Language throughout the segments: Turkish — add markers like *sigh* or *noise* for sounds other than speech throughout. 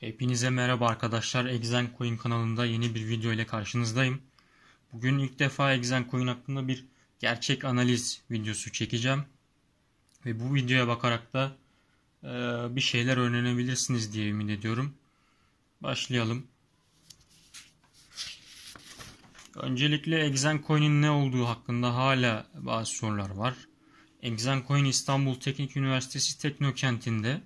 Hepinize merhaba arkadaşlar. Exen Coin kanalında yeni bir video ile karşınızdayım. Bugün ilk defa Exen Coin hakkında bir gerçek analiz videosu çekeceğim. Ve bu videoya bakarak da e, bir şeyler öğrenebilirsiniz diye ümit ediyorum. Başlayalım. Öncelikle Exen Coin'in ne olduğu hakkında hala bazı sorular var. Exen Coin İstanbul Teknik Üniversitesi Teknokent'inde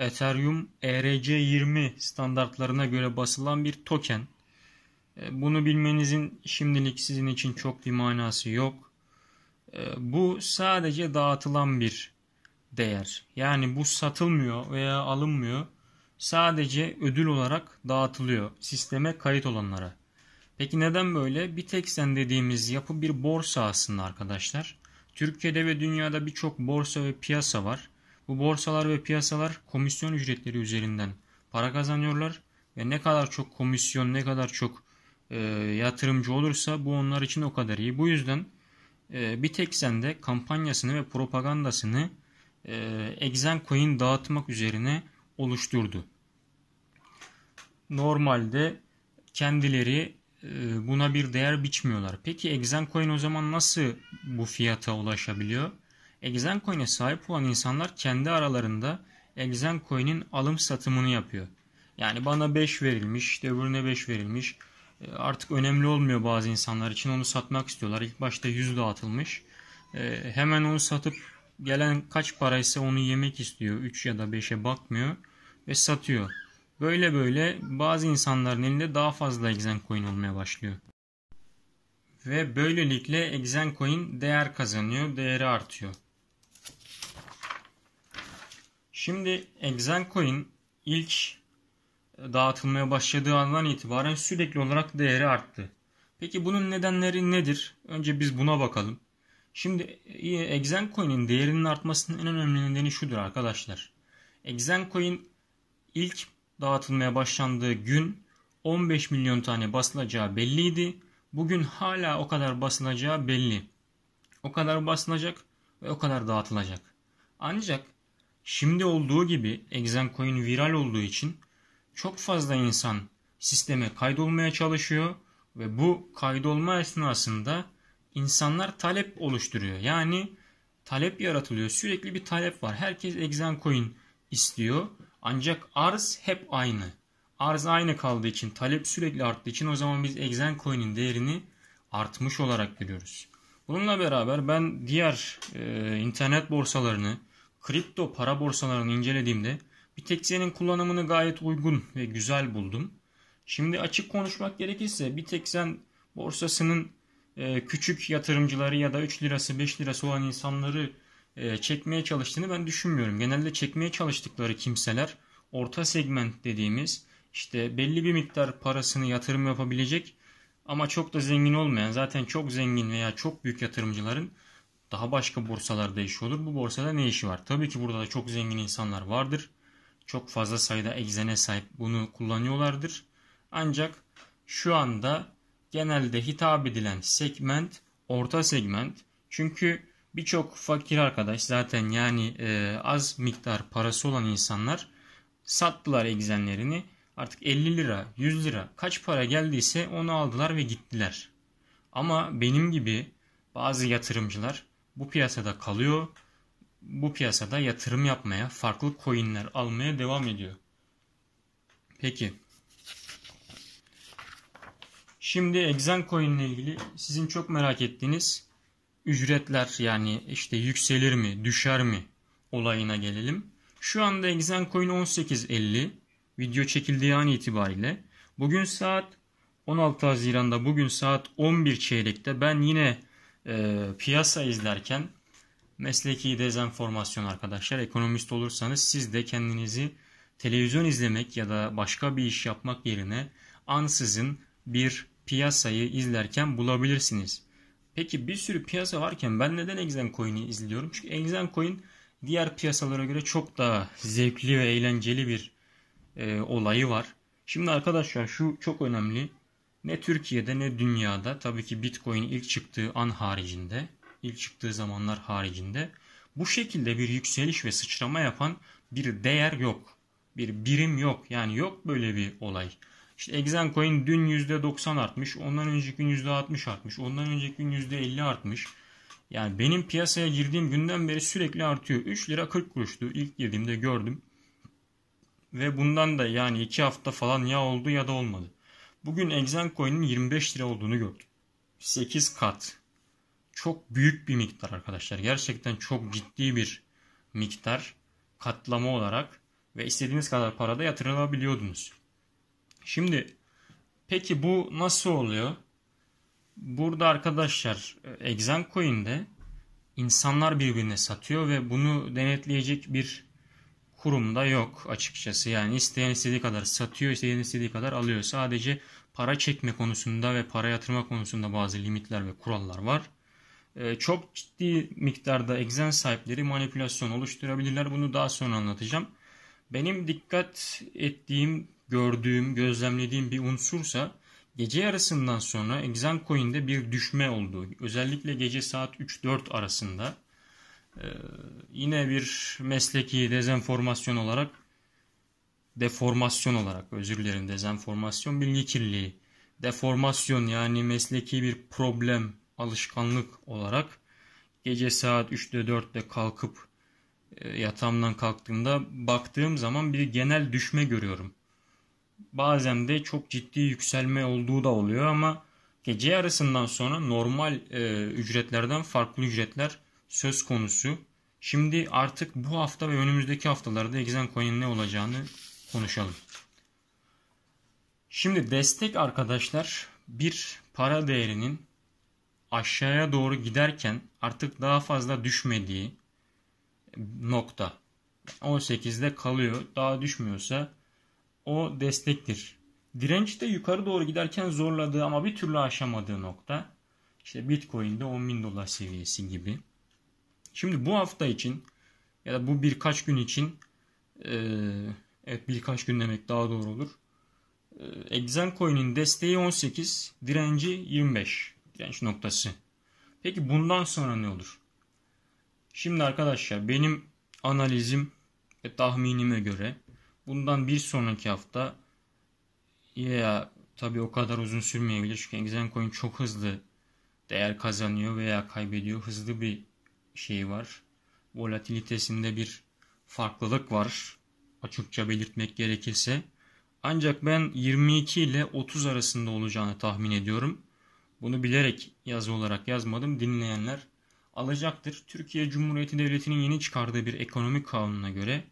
Ethereum ERC20 standartlarına göre basılan bir token. E, bunu bilmenizin şimdilik sizin için çok bir manası yok. E, bu sadece dağıtılan bir değer. Yani bu satılmıyor veya alınmıyor. Sadece ödül olarak dağıtılıyor sisteme kayıt olanlara. Peki neden böyle? Bir tek sen dediğimiz yapı bir borsa aslında arkadaşlar. Türkiye'de ve dünyada birçok borsa ve piyasa var. Bu borsalar ve piyasalar komisyon ücretleri üzerinden para kazanıyorlar ve ne kadar çok komisyon ne kadar çok e, yatırımcı olursa bu onlar için o kadar iyi. Bu yüzden e, bir tek sende kampanyasını ve propagandasını e, Exen Coin dağıtmak üzerine oluşturdu. Normalde kendileri e, buna bir değer biçmiyorlar. Peki Exen Coin o zaman nasıl bu fiyata ulaşabiliyor? Exencoin'e sahip olan insanlar kendi aralarında Exencoin'in alım satımını yapıyor. Yani bana 5 verilmiş, işte öbürüne 5 verilmiş. E, artık önemli olmuyor bazı insanlar için. Onu satmak istiyorlar. İlk başta 100 dağıtılmış. E, hemen onu satıp gelen kaç paraysa onu yemek istiyor. 3 ya da 5'e bakmıyor ve satıyor. Böyle böyle bazı insanların elinde daha fazla Exencoin olmaya başlıyor. Ve böylelikle Exencoin değer kazanıyor, değeri artıyor. Şimdi Exencoin ilk e, dağıtılmaya başladığı andan itibaren sürekli olarak değeri arttı. Peki bunun nedenleri nedir? Önce biz buna bakalım. Şimdi e, Exencoin'in değerinin artmasının en önemli nedeni şudur arkadaşlar. Exencoin ilk dağıtılmaya başlandığı gün 15 milyon tane basılacağı belliydi. Bugün hala o kadar basılacağı belli. O kadar basılacak ve o kadar dağıtılacak. Ancak Şimdi olduğu gibi Exencoin viral olduğu için çok fazla insan sisteme kaydolmaya çalışıyor ve bu kaydolma esnasında insanlar talep oluşturuyor. Yani talep yaratılıyor. Sürekli bir talep var. Herkes Exencoin istiyor. Ancak arz hep aynı. Arz aynı kaldığı için, talep sürekli arttığı için o zaman biz Exencoin'in değerini artmış olarak görüyoruz. Bununla beraber ben diğer e, internet borsalarını, kripto para borsalarını incelediğimde bir Bitexen'in kullanımını gayet uygun ve güzel buldum. Şimdi açık konuşmak gerekirse bir Bitexen borsasının e, küçük yatırımcıları ya da 3 lirası 5 lirası olan insanları e, çekmeye çalıştığını ben düşünmüyorum. Genelde çekmeye çalıştıkları kimseler orta segment dediğimiz işte belli bir miktar parasını yatırım yapabilecek ama çok da zengin olmayan zaten çok zengin veya çok büyük yatırımcıların daha başka borsalarda işi olur. Bu borsada ne işi var? Tabii ki burada da çok zengin insanlar vardır. Çok fazla sayıda egzene sahip bunu kullanıyorlardır. Ancak şu anda genelde hitap edilen segment orta segment. Çünkü birçok fakir arkadaş zaten yani e, az miktar parası olan insanlar sattılar egzenlerini. Artık 50 lira, 100 lira kaç para geldiyse onu aldılar ve gittiler. Ama benim gibi bazı yatırımcılar bu piyasada kalıyor. Bu piyasada yatırım yapmaya, farklı coinler almaya devam ediyor. Peki. Şimdi Exen Coin ile ilgili sizin çok merak ettiğiniz ücretler yani işte yükselir mi, düşer mi olayına gelelim. Şu anda Exen Coin 18.50 video çekildiği an itibariyle. Bugün saat 16 Haziran'da bugün saat 11 çeyrekte ben yine e, piyasa izlerken mesleki dezenformasyon arkadaşlar. Ekonomist olursanız siz de kendinizi televizyon izlemek ya da başka bir iş yapmak yerine ansızın bir piyasayı izlerken bulabilirsiniz. Peki bir sürü piyasa varken ben neden Exen Coin'i izliyorum? Çünkü Exen Coin diğer piyasalara göre çok daha zevkli ve eğlenceli bir e, olayı var. Şimdi arkadaşlar şu çok önemli. Ne Türkiye'de ne dünyada tabii ki Bitcoin ilk çıktığı an haricinde, ilk çıktığı zamanlar haricinde bu şekilde bir yükseliş ve sıçrama yapan bir değer yok. Bir birim yok. Yani yok böyle bir olay. İşte Exencoin dün %90 artmış, ondan önceki gün %60 artmış, ondan önceki gün %50 artmış. Yani benim piyasaya girdiğim günden beri sürekli artıyor. 3 lira 40 kuruştu ilk girdiğimde gördüm. Ve bundan da yani 2 hafta falan ya oldu ya da olmadı. Bugün Exen Coin'in 25 lira olduğunu gördüm. 8 kat. Çok büyük bir miktar arkadaşlar. Gerçekten çok ciddi bir miktar katlama olarak ve istediğiniz kadar parada yatırılabiliyordunuz. Şimdi peki bu nasıl oluyor? Burada arkadaşlar Exen Coin'de insanlar birbirine satıyor ve bunu denetleyecek bir kurumda yok açıkçası. Yani isteyen istediği kadar satıyor, isteyen istediği kadar alıyor. Sadece para çekme konusunda ve para yatırma konusunda bazı limitler ve kurallar var. Ee, çok ciddi miktarda egzen sahipleri manipülasyon oluşturabilirler. Bunu daha sonra anlatacağım. Benim dikkat ettiğim, gördüğüm, gözlemlediğim bir unsursa gece yarısından sonra egzen coin'de bir düşme oldu. Özellikle gece saat 3-4 arasında ee, yine bir mesleki dezenformasyon olarak deformasyon olarak özür dilerim dezenformasyon bilgi kirliliği. Deformasyon yani mesleki bir problem alışkanlık olarak gece saat 3'te 4'te kalkıp e, yatağımdan kalktığımda baktığım zaman bir genel düşme görüyorum. Bazen de çok ciddi yükselme olduğu da oluyor ama gece yarısından sonra normal e, ücretlerden farklı ücretler söz konusu. Şimdi artık bu hafta ve önümüzdeki haftalarda Exen Coin'in ne olacağını konuşalım. Şimdi destek arkadaşlar bir para değerinin aşağıya doğru giderken artık daha fazla düşmediği nokta. 18'de kalıyor. Daha düşmüyorsa o destektir. Direnç de yukarı doğru giderken zorladığı ama bir türlü aşamadığı nokta. İşte Bitcoin'de 10.000 dolar seviyesi gibi. Şimdi bu hafta için ya da bu birkaç gün için e, evet birkaç gün demek daha doğru olur. E, Exen Coin'in desteği 18, direnci 25 direnç noktası. Peki bundan sonra ne olur? Şimdi arkadaşlar benim analizim ve tahminime göre bundan bir sonraki hafta ya tabi o kadar uzun sürmeyebilir çünkü Exen Coin çok hızlı değer kazanıyor veya kaybediyor. Hızlı bir şey var. Volatilitesinde bir farklılık var. Açıkça belirtmek gerekirse. Ancak ben 22 ile 30 arasında olacağını tahmin ediyorum. Bunu bilerek yazı olarak yazmadım. Dinleyenler alacaktır. Türkiye Cumhuriyeti Devleti'nin yeni çıkardığı bir ekonomik kanununa göre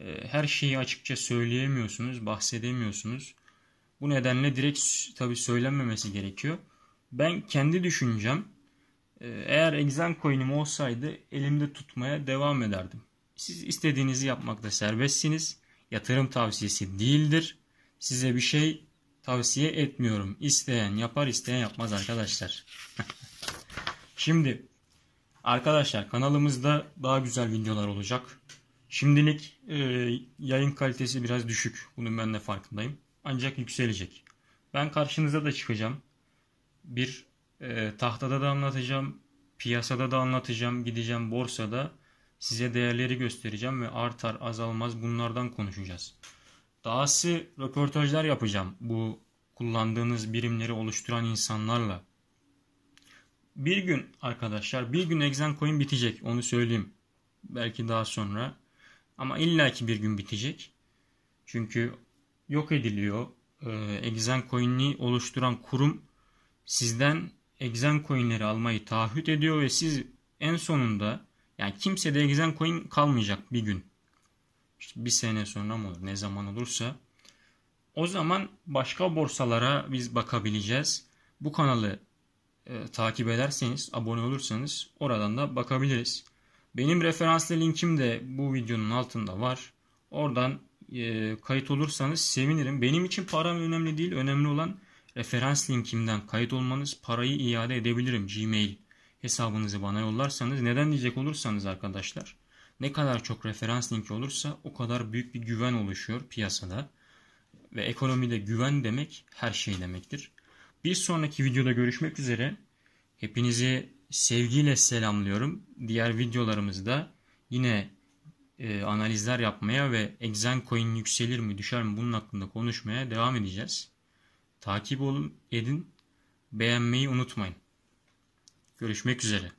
e, her şeyi açıkça söyleyemiyorsunuz, bahsedemiyorsunuz. Bu nedenle direkt tabii söylenmemesi gerekiyor. Ben kendi düşüncem ee, eğer exam coin'im olsaydı elimde tutmaya devam ederdim. Siz istediğinizi yapmakta serbestsiniz. Yatırım tavsiyesi değildir. Size bir şey tavsiye etmiyorum. İsteyen yapar, isteyen yapmaz arkadaşlar. *laughs* Şimdi arkadaşlar kanalımızda daha güzel videolar olacak. Şimdilik e, yayın kalitesi biraz düşük. Bunun ben de farkındayım. Ancak yükselecek. Ben karşınıza da çıkacağım. Bir e, tahtada da anlatacağım, piyasada da anlatacağım, gideceğim borsada size değerleri göstereceğim ve artar azalmaz bunlardan konuşacağız. Dahası röportajlar yapacağım bu kullandığınız birimleri oluşturan insanlarla. Bir gün arkadaşlar bir gün Exen Coin bitecek onu söyleyeyim. Belki daha sonra ama illaki bir gün bitecek. Çünkü yok ediliyor. Exen ee, Coin'i oluşturan kurum sizden exen coinleri almayı taahhüt ediyor ve siz en sonunda yani kimse de exen coin kalmayacak bir gün. İşte bir sene sonra mı olur ne zaman olursa. O zaman başka borsalara biz bakabileceğiz. Bu kanalı e, takip ederseniz, abone olursanız oradan da bakabiliriz. Benim referanslı linkim de bu videonun altında var. Oradan e, kayıt olursanız sevinirim. Benim için param önemli değil. Önemli olan referans linkimden kayıt olmanız parayı iade edebilirim Gmail hesabınızı bana yollarsanız neden diyecek olursanız arkadaşlar ne kadar çok referans linki olursa o kadar büyük bir güven oluşuyor piyasada ve ekonomide güven demek her şey demektir. Bir sonraki videoda görüşmek üzere. Hepinizi sevgiyle selamlıyorum. Diğer videolarımızda yine e, analizler yapmaya ve Exen Coin yükselir mi düşer mi bunun hakkında konuşmaya devam edeceğiz. Takip olun, edin, beğenmeyi unutmayın. Görüşmek üzere.